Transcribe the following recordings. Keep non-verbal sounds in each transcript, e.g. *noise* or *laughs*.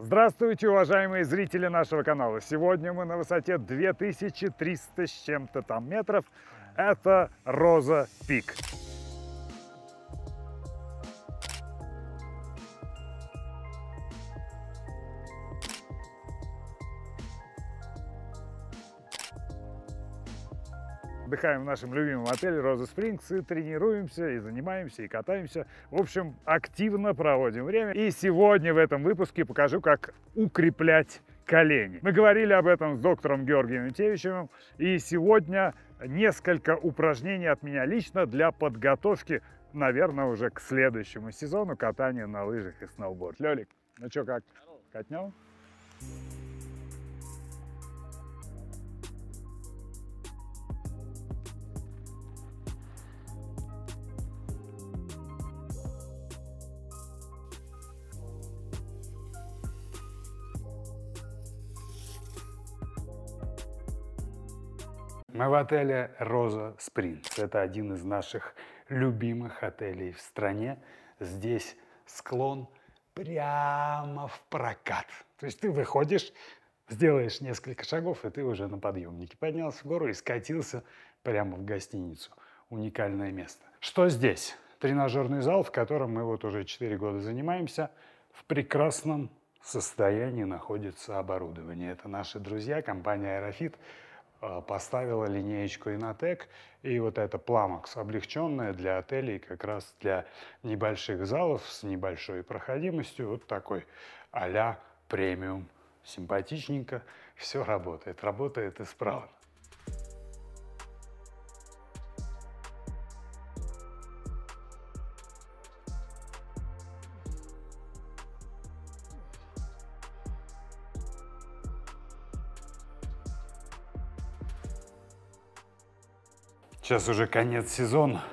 Здравствуйте, уважаемые зрители нашего канала! Сегодня мы на высоте 2300 с чем-то там метров. Это Роза Пик. отдыхаем в нашем любимом отеле «Роза Спрингс» и тренируемся, и занимаемся, и катаемся. В общем, активно проводим время. И сегодня в этом выпуске покажу, как укреплять колени. Мы говорили об этом с доктором Георгием Витевичем, и сегодня несколько упражнений от меня лично для подготовки, наверное, уже к следующему сезону катания на лыжах и сноуборд. Лёлик, ну чё, как, катнем? Thank Мы в отеле «Роза Спрингс». Это один из наших любимых отелей в стране. Здесь склон прямо в прокат. То есть ты выходишь, сделаешь несколько шагов, и ты уже на подъемнике поднялся в гору и скатился прямо в гостиницу. Уникальное место. Что здесь? Тренажерный зал, в котором мы вот уже 4 года занимаемся, в прекрасном состоянии находится оборудование. Это наши друзья, компания «Аэрофит». А, поставила линеечку Инотек, и вот это Пламакс, облегченная для отелей, как раз для небольших залов с небольшой проходимостью, вот такой а-ля премиум. Симпатичненько, все работает, работает исправно. Сейчас уже конец сезона.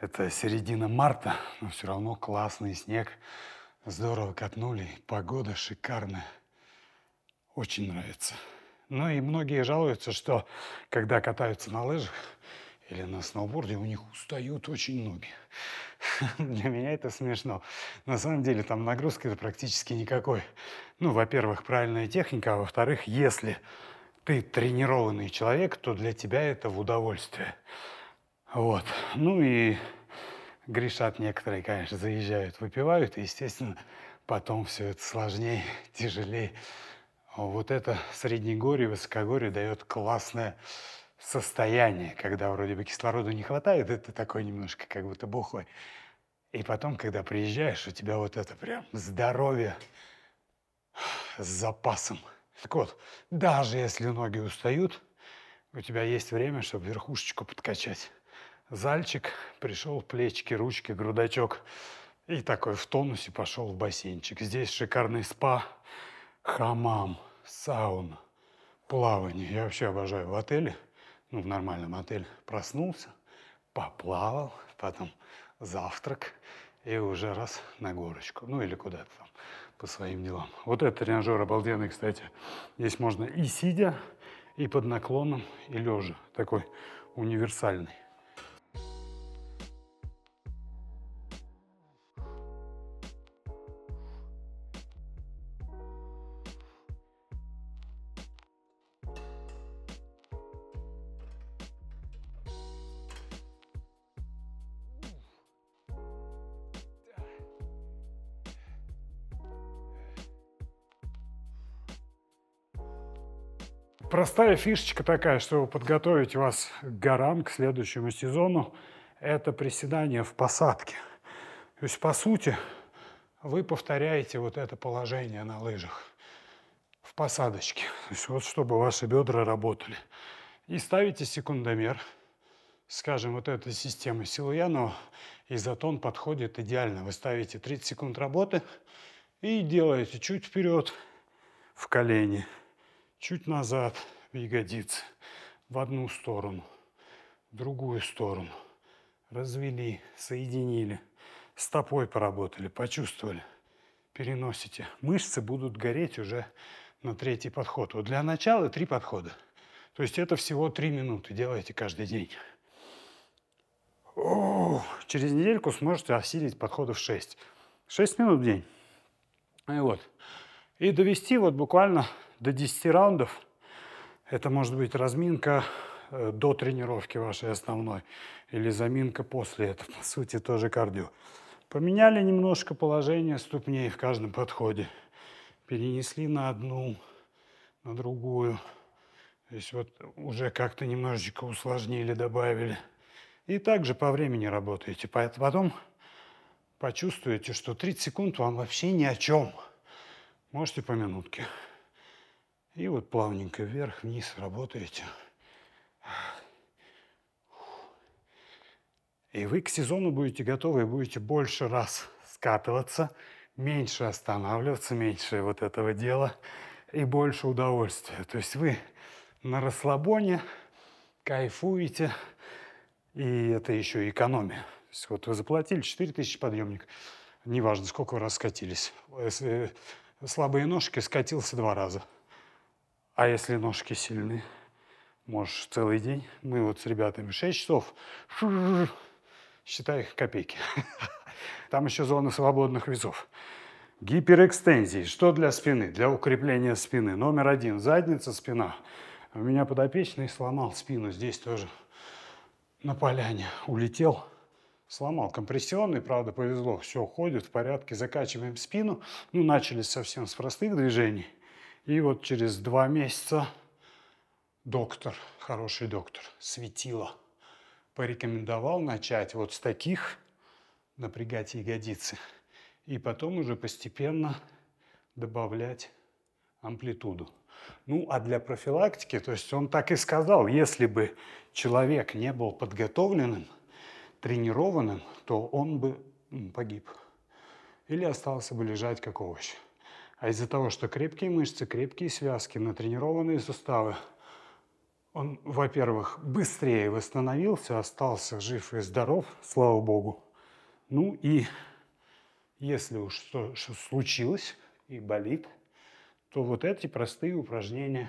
Это середина марта, но все равно классный снег. Здорово катнули, погода шикарная. Очень нравится. Ну и многие жалуются, что когда катаются на лыжах или на сноуборде, у них устают очень ноги. *laughs* Для меня это смешно. На самом деле там нагрузки-то практически никакой. Ну, во-первых, правильная техника, а во-вторых, если ты тренированный человек, то для тебя это в удовольствие. Вот. Ну и грешат некоторые, конечно, заезжают, выпивают, и, естественно, потом все это сложнее, *laughs* тяжелее. Вот это среднегорье, высокогорье дает классное состояние, когда вроде бы кислорода не хватает, это такой немножко как будто бухой. И потом, когда приезжаешь, у тебя вот это прям здоровье с запасом – так вот, даже если ноги устают, у тебя есть время, чтобы верхушечку подкачать. Зальчик, пришел плечики, ручки, грудачок. И такой в тонусе пошел в бассейнчик. Здесь шикарный спа, хамам, сауна, плавание. Я вообще обожаю в отеле, ну, в нормальном отеле. Проснулся, поплавал, потом завтрак и уже раз на горочку. Ну, или куда-то там по своим делам. Вот этот тренажер обалденный, кстати. Здесь можно и сидя, и под наклоном, и лежа. Такой универсальный. Простая фишечка такая, чтобы подготовить вас к горам, к следующему сезону, это приседание в посадке. То есть, по сути, вы повторяете вот это положение на лыжах в посадочке. То есть, вот чтобы ваши бедра работали. И ставите секундомер. Скажем, вот эта система Силуянова, изотон подходит идеально. Вы ставите 30 секунд работы и делаете чуть вперед в колени чуть назад в ягодицы, в одну сторону, в другую сторону. Развели, соединили, стопой поработали, почувствовали, переносите. Мышцы будут гореть уже на третий подход. Вот для начала три подхода. То есть это всего три минуты делаете каждый день. О, через недельку сможете осилить подходов 6. 6 минут в день. И вот. И довести вот буквально до 10 раундов. Это может быть разминка э, до тренировки вашей основной или заминка после. Это, по сути, тоже кардио. Поменяли немножко положение ступней в каждом подходе. Перенесли на одну, на другую. То есть вот уже как-то немножечко усложнили, добавили. И также по времени работаете. Потом почувствуете, что 30 секунд вам вообще ни о чем. Можете по минутке. И вот плавненько вверх-вниз работаете. И вы к сезону будете готовы, будете больше раз скатываться, меньше останавливаться, меньше вот этого дела и больше удовольствия. То есть вы на расслабоне кайфуете, и это еще экономия. То есть вот вы заплатили 4000 подъемник, неважно, сколько вы раз скатились. Если э, э, слабые ножки, скатился два раза. А если ножки сильны, можешь целый день. Мы вот с ребятами 6 часов, считай их копейки. *laughs* Там еще зона свободных весов. Гиперэкстензии. Что для спины? Для укрепления спины. Номер один. Задница, спина. У меня подопечный сломал спину здесь тоже на поляне. Улетел, сломал. Компрессионный, правда, повезло. Все уходит в порядке. Закачиваем спину. Ну, начали совсем с простых движений. И вот через два месяца доктор, хороший доктор, светило, порекомендовал начать вот с таких, напрягать ягодицы, и потом уже постепенно добавлять амплитуду. Ну, а для профилактики, то есть он так и сказал, если бы человек не был подготовленным, тренированным, то он бы погиб или остался бы лежать как овощ. А из-за того, что крепкие мышцы, крепкие связки, натренированные суставы, он, во-первых, быстрее восстановился, остался жив и здоров, слава богу. Ну и если уж что, что случилось и болит, то вот эти простые упражнения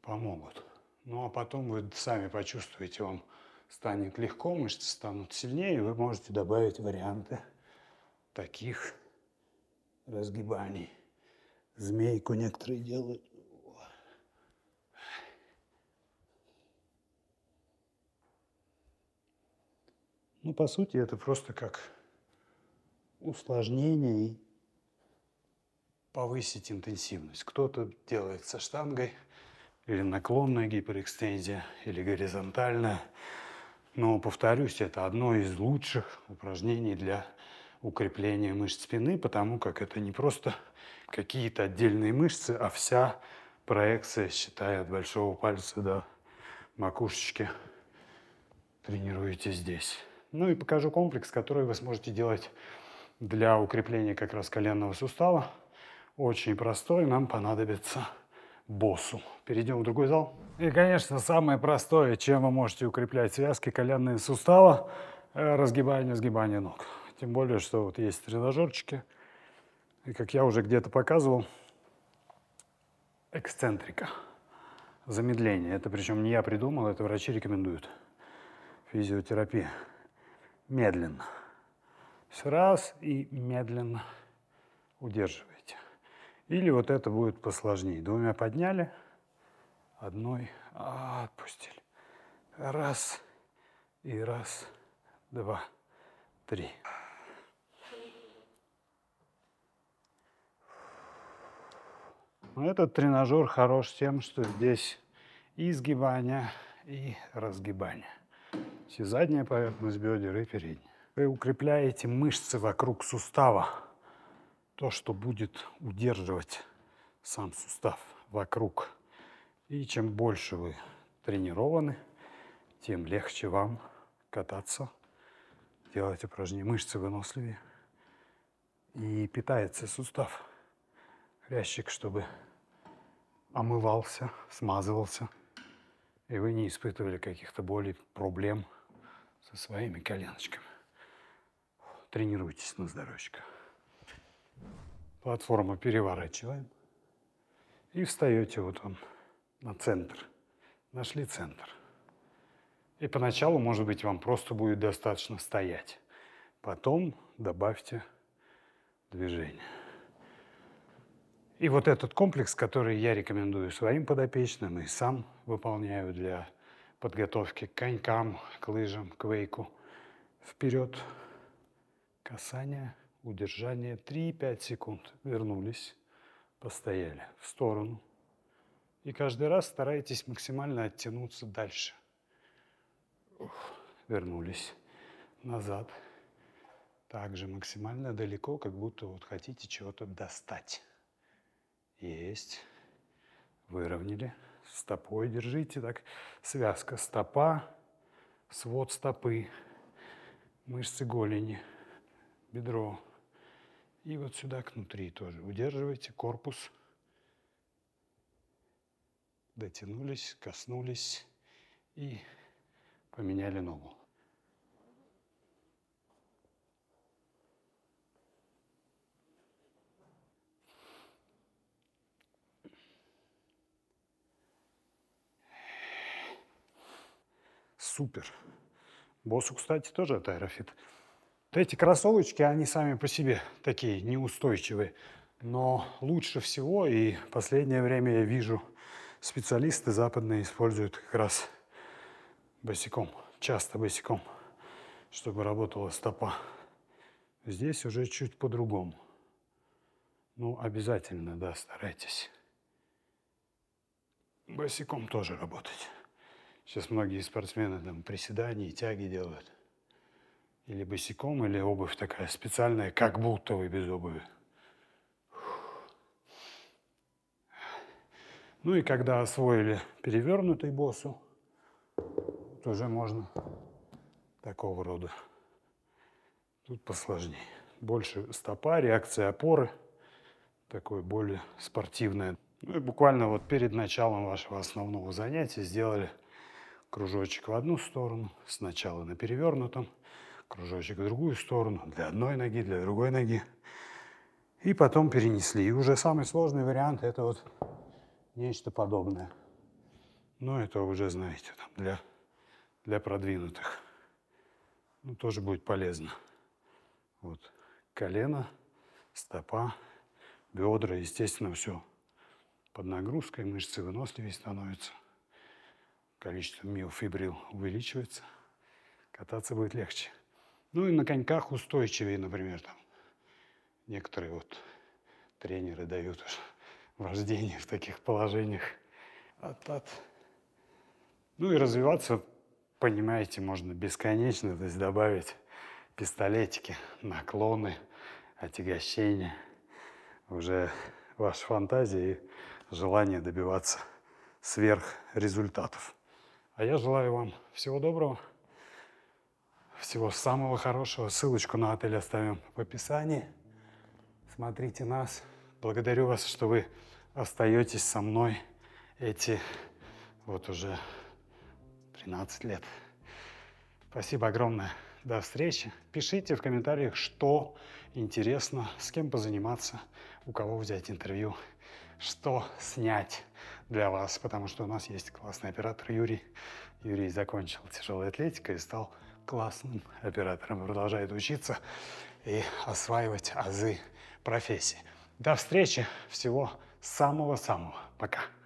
помогут. Ну а потом вы сами почувствуете, вам станет легко, мышцы станут сильнее, и вы можете добавить варианты таких разгибаний. Змейку некоторые делают. Ну, по сути, это просто как усложнение и повысить интенсивность. Кто-то делает со штангой, или наклонная гиперэкстензия, или горизонтальная. Но, повторюсь, это одно из лучших упражнений для укрепление мышц спины, потому как это не просто *laughs* какие-то отдельные мышцы, а вся проекция, считая от большого пальца до макушечки, тренируете здесь. Ну и покажу комплекс, который вы сможете делать для укрепления как раз коленного сустава. Очень простой, нам понадобится боссу. Перейдем в другой зал. И, конечно, самое простое, чем вы можете укреплять связки коленные сустава, э, разгибание, сгибание ног. Тем более, что вот есть тренажерчики. И, как я уже где-то показывал, эксцентрика, замедление. Это причем не я придумал, это врачи рекомендуют. Физиотерапия. Медленно. Все раз и медленно удерживаете. Или вот это будет посложнее. Двумя подняли, одной отпустили. Раз и раз, два, три. Этот тренажер хорош тем, что здесь и сгибание, и разгибание. И задняя поверхность бедер, и передняя. Вы укрепляете мышцы вокруг сустава. То, что будет удерживать сам сустав вокруг. И чем больше вы тренированы, тем легче вам кататься, делать упражнения. Мышцы выносливее. И питается сустав. Хрящик, чтобы омывался, смазывался, и вы не испытывали каких-то болей, проблем со своими коленочками. Тренируйтесь на здоровечко. Платформу переворачиваем и встаете вот он на центр. Нашли центр. И поначалу, может быть, вам просто будет достаточно стоять. Потом добавьте движение. И вот этот комплекс, который я рекомендую своим подопечным и сам выполняю для подготовки к конькам, к лыжам, к вейку. Вперед. Касание, удержание. 3-5 секунд. Вернулись. Постояли. В сторону. И каждый раз старайтесь максимально оттянуться дальше. Ух, вернулись. Назад. Также максимально далеко, как будто вот хотите чего-то достать. Есть. Выровняли. Стопой держите. Так, связка стопа, свод стопы, мышцы голени, бедро. И вот сюда, внутри тоже. Удерживайте корпус. Дотянулись, коснулись и поменяли ногу. супер. Боссу, кстати, тоже это аэрофит. эти кроссовочки, они сами по себе такие неустойчивые. Но лучше всего, и последнее время я вижу, специалисты западные используют как раз босиком, часто босиком, чтобы работала стопа. Здесь уже чуть по-другому. Ну, обязательно, да, старайтесь. Босиком тоже работать. Сейчас многие спортсмены там приседания и тяги делают. Или босиком, или обувь такая специальная, как будто вы без обуви. Ну и когда освоили перевернутый боссу, то уже можно такого рода. Тут посложнее. Больше стопа, реакция опоры, такое более спортивное. Ну и буквально вот перед началом вашего основного занятия сделали кружочек в одну сторону, сначала на перевернутом, кружочек в другую сторону, для одной ноги, для другой ноги. И потом перенесли. И уже самый сложный вариант – это вот нечто подобное. Но это уже, знаете, там для, для продвинутых. Ну, тоже будет полезно. Вот колено, стопа, бедра, естественно, все под нагрузкой, мышцы выносливее становятся количество миофибрил увеличивается, кататься будет легче. Ну и на коньках устойчивее, например, там некоторые вот тренеры дают вождение в таких положениях. От, от. Ну и развиваться, понимаете, можно бесконечно, то есть добавить пистолетики, наклоны, отягощения, уже ваша фантазия и желание добиваться сверхрезультатов. А я желаю вам всего доброго, всего самого хорошего. Ссылочку на отель оставим в описании. Смотрите нас. Благодарю вас, что вы остаетесь со мной эти вот уже 13 лет. Спасибо огромное. До встречи. Пишите в комментариях, что интересно, с кем позаниматься, у кого взять интервью что снять для вас, потому что у нас есть классный оператор Юрий. Юрий закончил тяжелой атлетикой и стал классным оператором, продолжает учиться и осваивать азы профессии. До встречи, всего самого-самого, пока.